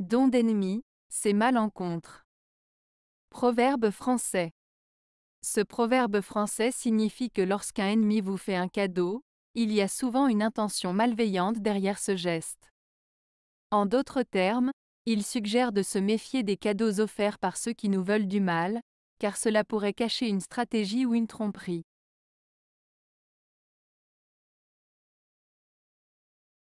Don d'ennemi, c'est mal malencontre. Proverbe français. Ce proverbe français signifie que lorsqu'un ennemi vous fait un cadeau, il y a souvent une intention malveillante derrière ce geste. En d'autres termes, il suggère de se méfier des cadeaux offerts par ceux qui nous veulent du mal, car cela pourrait cacher une stratégie ou une tromperie.